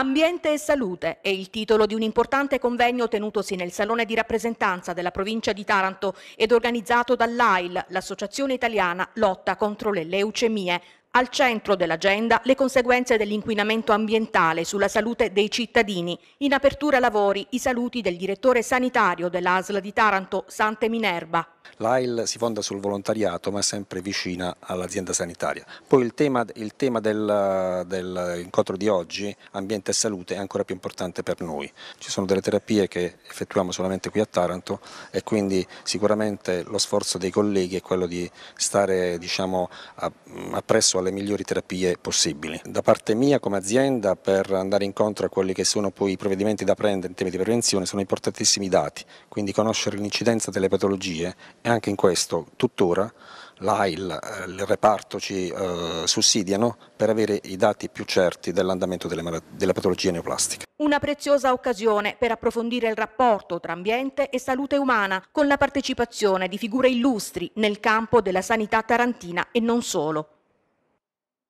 Ambiente e salute è il titolo di un importante convegno tenutosi nel Salone di rappresentanza della provincia di Taranto ed organizzato dall'AIL, l'Associazione Italiana Lotta contro le Leucemie. Al centro dell'agenda le conseguenze dell'inquinamento ambientale sulla salute dei cittadini. In apertura lavori i saluti del direttore sanitario dell'ASL di Taranto, Sante Minerba. L'AIL si fonda sul volontariato ma è sempre vicina all'azienda sanitaria. Poi il tema, il tema del, dell'incontro di oggi, ambiente e salute, è ancora più importante per noi. Ci sono delle terapie che effettuiamo solamente qui a Taranto e quindi sicuramente lo sforzo dei colleghi è quello di stare diciamo, appresso alle migliori terapie possibili. Da parte mia come azienda per andare incontro a quelli che sono poi i provvedimenti da prendere in tema di prevenzione sono importantissimi dati, quindi conoscere l'incidenza delle patologie e anche in questo tuttora l'AIL, eh, il reparto ci eh, sussidiano per avere i dati più certi dell'andamento delle, delle patologie neoplastiche. Una preziosa occasione per approfondire il rapporto tra ambiente e salute umana con la partecipazione di figure illustri nel campo della sanità tarantina e non solo.